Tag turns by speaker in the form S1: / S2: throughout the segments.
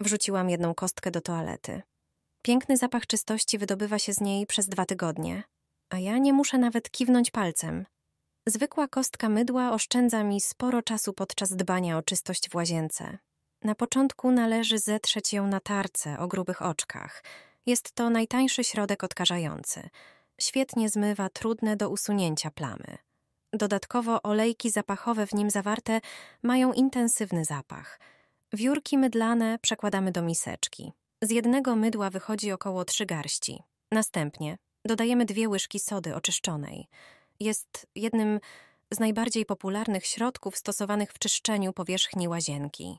S1: Wrzuciłam jedną kostkę do toalety. Piękny zapach czystości wydobywa się z niej przez dwa tygodnie, a ja nie muszę nawet kiwnąć palcem. Zwykła kostka mydła oszczędza mi sporo czasu podczas dbania o czystość w łazience. Na początku należy zetrzeć ją na tarce o grubych oczkach. Jest to najtańszy środek odkażający. Świetnie zmywa trudne do usunięcia plamy. Dodatkowo olejki zapachowe w nim zawarte mają intensywny zapach – Wiórki mydlane przekładamy do miseczki. Z jednego mydła wychodzi około trzy garści. Następnie dodajemy dwie łyżki sody oczyszczonej. Jest jednym z najbardziej popularnych środków stosowanych w czyszczeniu powierzchni łazienki.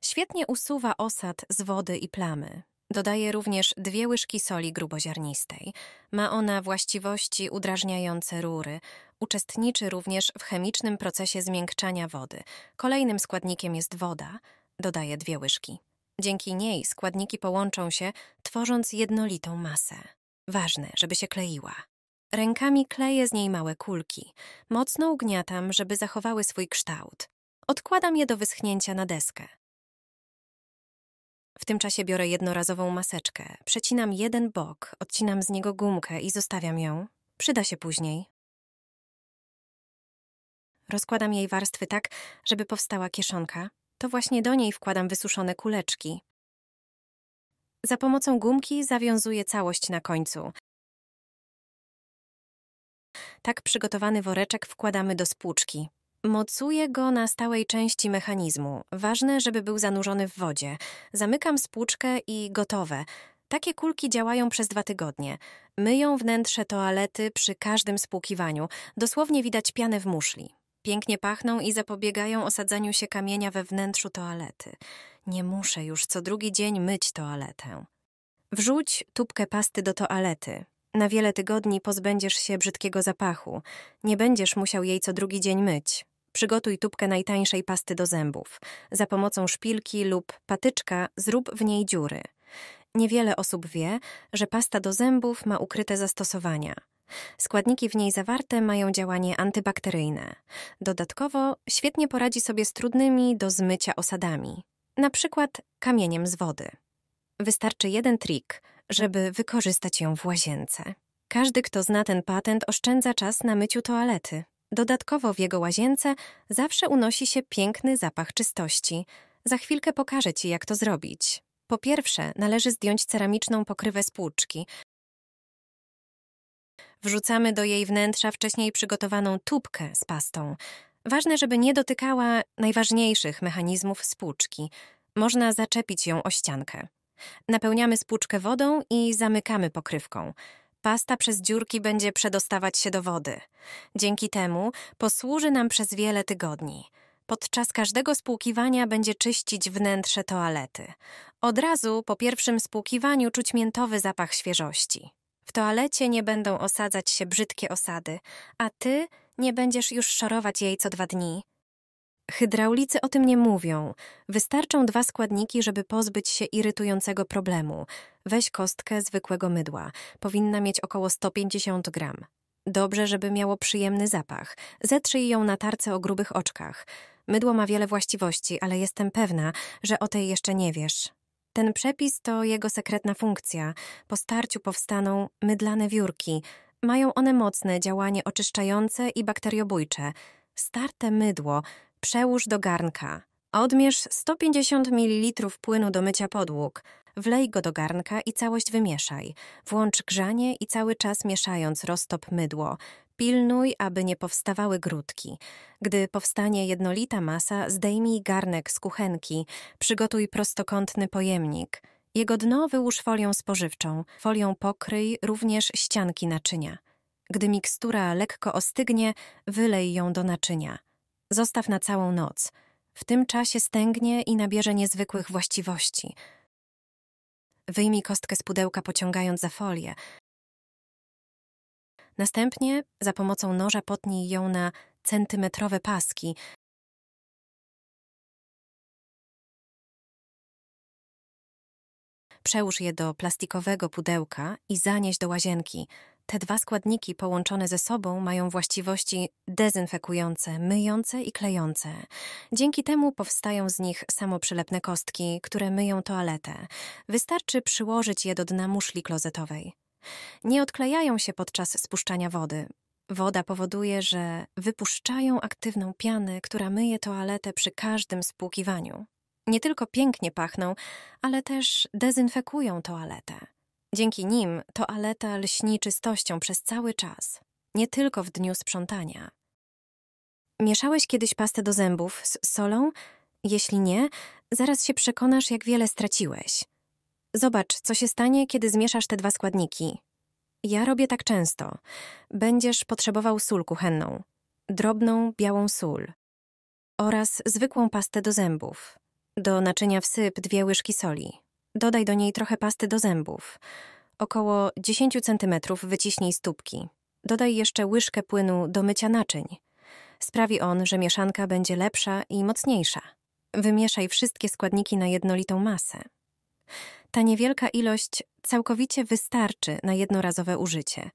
S1: Świetnie usuwa osad z wody i plamy. Dodaje również dwie łyżki soli gruboziarnistej. Ma ona właściwości udrażniające rury. Uczestniczy również w chemicznym procesie zmiękczania wody. Kolejnym składnikiem jest woda, dodaję dwie łyżki. Dzięki niej składniki połączą się, tworząc jednolitą masę. Ważne, żeby się kleiła. Rękami kleję z niej małe kulki. Mocno ugniatam, żeby zachowały swój kształt. Odkładam je do wyschnięcia na deskę. W tym czasie biorę jednorazową maseczkę, przecinam jeden bok, odcinam z niego gumkę i zostawiam ją. Przyda się później. Rozkładam jej warstwy tak, żeby powstała kieszonka, to właśnie do niej wkładam wysuszone kuleczki. Za pomocą gumki zawiązuję całość na końcu. Tak przygotowany woreczek wkładamy do spłuczki. Mocuję go na stałej części mechanizmu. Ważne, żeby był zanurzony w wodzie. Zamykam spłuczkę i gotowe. Takie kulki działają przez dwa tygodnie. Myją wnętrze toalety przy każdym spłukiwaniu. Dosłownie widać pianę w muszli. Pięknie pachną i zapobiegają osadzaniu się kamienia we wnętrzu toalety. Nie muszę już co drugi dzień myć toaletę. Wrzuć tubkę pasty do toalety. Na wiele tygodni pozbędziesz się brzydkiego zapachu. Nie będziesz musiał jej co drugi dzień myć. Przygotuj tubkę najtańszej pasty do zębów. Za pomocą szpilki lub patyczka zrób w niej dziury. Niewiele osób wie, że pasta do zębów ma ukryte zastosowania – Składniki w niej zawarte mają działanie antybakteryjne. Dodatkowo świetnie poradzi sobie z trudnymi do zmycia osadami, na przykład kamieniem z wody. Wystarczy jeden trik, żeby wykorzystać ją w łazience. Każdy, kto zna ten patent, oszczędza czas na myciu toalety. Dodatkowo w jego łazience zawsze unosi się piękny zapach czystości. Za chwilkę pokażę Ci, jak to zrobić. Po pierwsze, należy zdjąć ceramiczną pokrywę z płuczki, Wrzucamy do jej wnętrza wcześniej przygotowaną tubkę z pastą. Ważne, żeby nie dotykała najważniejszych mechanizmów spłuczki. Można zaczepić ją o ściankę. Napełniamy spłuczkę wodą i zamykamy pokrywką. Pasta przez dziurki będzie przedostawać się do wody. Dzięki temu posłuży nam przez wiele tygodni. Podczas każdego spłukiwania będzie czyścić wnętrze toalety. Od razu po pierwszym spłukiwaniu czuć miętowy zapach świeżości toalecie nie będą osadzać się brzydkie osady, a ty nie będziesz już szorować jej co dwa dni. Hydraulicy o tym nie mówią. Wystarczą dwa składniki, żeby pozbyć się irytującego problemu. Weź kostkę zwykłego mydła. Powinna mieć około 150 gram. Dobrze, żeby miało przyjemny zapach. Zetrzyj ją na tarce o grubych oczkach. Mydło ma wiele właściwości, ale jestem pewna, że o tej jeszcze nie wiesz. Ten przepis to jego sekretna funkcja. Po starciu powstaną mydlane wiórki. Mają one mocne działanie oczyszczające i bakteriobójcze. Starte mydło przełóż do garnka. Odmierz 150 ml płynu do mycia podłóg. Wlej go do garnka i całość wymieszaj. Włącz grzanie i cały czas mieszając roztop mydło. Pilnuj, aby nie powstawały grudki. Gdy powstanie jednolita masa, zdejmij garnek z kuchenki, przygotuj prostokątny pojemnik. Jego dno wyłóż folią spożywczą, folią pokryj również ścianki naczynia. Gdy mikstura lekko ostygnie, wylej ją do naczynia. Zostaw na całą noc. W tym czasie stęgnie i nabierze niezwykłych właściwości. Wyjmij kostkę z pudełka, pociągając za folię. Następnie za pomocą noża potnij ją na centymetrowe paski, przełóż je do plastikowego pudełka i zanieś do łazienki. Te dwa składniki połączone ze sobą mają właściwości dezynfekujące, myjące i klejące. Dzięki temu powstają z nich samoprzylepne kostki, które myją toaletę. Wystarczy przyłożyć je do dna muszli klozetowej nie odklejają się podczas spuszczania wody. Woda powoduje, że wypuszczają aktywną pianę, która myje toaletę przy każdym spłukiwaniu. Nie tylko pięknie pachną, ale też dezynfekują toaletę. Dzięki nim toaleta lśni czystością przez cały czas, nie tylko w dniu sprzątania. Mieszałeś kiedyś pastę do zębów z solą? Jeśli nie, zaraz się przekonasz, jak wiele straciłeś. Zobacz, co się stanie, kiedy zmieszasz te dwa składniki. Ja robię tak często. Będziesz potrzebował sól kuchenną, drobną, białą sól oraz zwykłą pastę do zębów. Do naczynia wsyp dwie łyżki soli. Dodaj do niej trochę pasty do zębów. Około 10 cm wyciśnij stópki. Dodaj jeszcze łyżkę płynu do mycia naczyń. Sprawi on, że mieszanka będzie lepsza i mocniejsza. Wymieszaj wszystkie składniki na jednolitą masę. Ta niewielka ilość całkowicie wystarczy na jednorazowe użycie.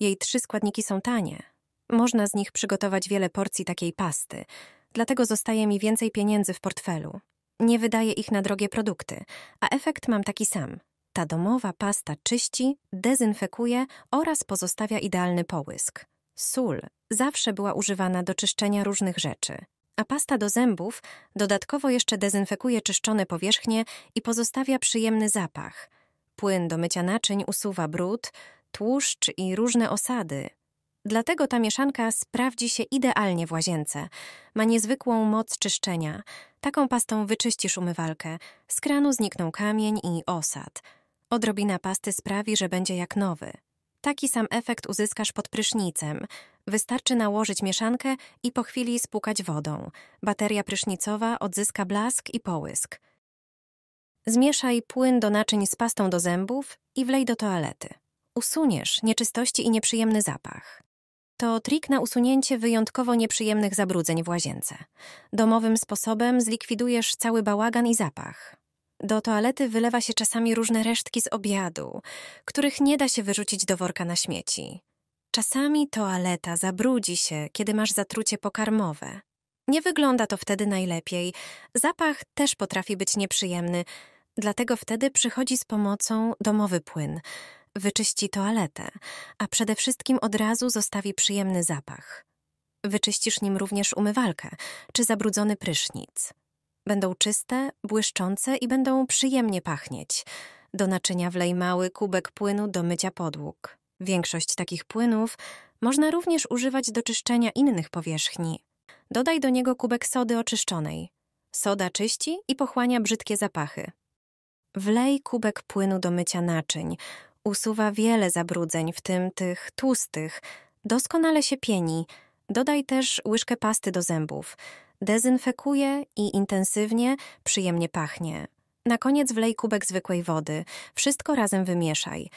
S1: Jej trzy składniki są tanie. Można z nich przygotować wiele porcji takiej pasty, dlatego zostaje mi więcej pieniędzy w portfelu. Nie wydaję ich na drogie produkty, a efekt mam taki sam. Ta domowa pasta czyści, dezynfekuje oraz pozostawia idealny połysk. Sól zawsze była używana do czyszczenia różnych rzeczy a pasta do zębów dodatkowo jeszcze dezynfekuje czyszczone powierzchnie i pozostawia przyjemny zapach. Płyn do mycia naczyń usuwa brud, tłuszcz i różne osady. Dlatego ta mieszanka sprawdzi się idealnie w łazience. Ma niezwykłą moc czyszczenia. Taką pastą wyczyścisz umywalkę. Z kranu znikną kamień i osad. Odrobina pasty sprawi, że będzie jak nowy. Taki sam efekt uzyskasz pod prysznicem. Wystarczy nałożyć mieszankę i po chwili spłukać wodą. Bateria prysznicowa odzyska blask i połysk. Zmieszaj płyn do naczyń z pastą do zębów i wlej do toalety. Usuniesz nieczystości i nieprzyjemny zapach. To trik na usunięcie wyjątkowo nieprzyjemnych zabrudzeń w łazience. Domowym sposobem zlikwidujesz cały bałagan i zapach. Do toalety wylewa się czasami różne resztki z obiadu, których nie da się wyrzucić do worka na śmieci. Czasami toaleta zabrudzi się, kiedy masz zatrucie pokarmowe. Nie wygląda to wtedy najlepiej. Zapach też potrafi być nieprzyjemny, dlatego wtedy przychodzi z pomocą domowy płyn. Wyczyści toaletę, a przede wszystkim od razu zostawi przyjemny zapach. Wyczyścisz nim również umywalkę czy zabrudzony prysznic. Będą czyste, błyszczące i będą przyjemnie pachnieć. Do naczynia wlej mały kubek płynu do mycia podłóg. Większość takich płynów można również używać do czyszczenia innych powierzchni. Dodaj do niego kubek sody oczyszczonej. Soda czyści i pochłania brzydkie zapachy. Wlej kubek płynu do mycia naczyń. Usuwa wiele zabrudzeń, w tym tych tłustych. Doskonale się pieni. Dodaj też łyżkę pasty do zębów. Dezynfekuje i intensywnie, przyjemnie pachnie. Na koniec wlej kubek zwykłej wody. Wszystko razem wymieszaj.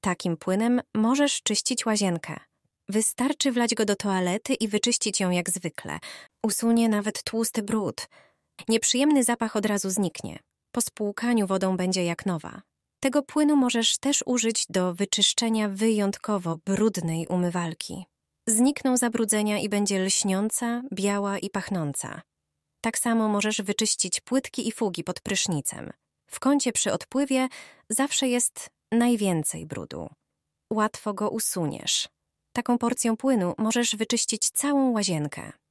S1: Takim płynem możesz czyścić łazienkę. Wystarczy wlać go do toalety i wyczyścić ją jak zwykle. Usunie nawet tłusty brud. Nieprzyjemny zapach od razu zniknie. Po spłukaniu wodą będzie jak nowa. Tego płynu możesz też użyć do wyczyszczenia wyjątkowo brudnej umywalki. Znikną zabrudzenia i będzie lśniąca, biała i pachnąca. Tak samo możesz wyczyścić płytki i fugi pod prysznicem. W kącie przy odpływie zawsze jest najwięcej brudu. Łatwo go usuniesz. Taką porcją płynu możesz wyczyścić całą łazienkę.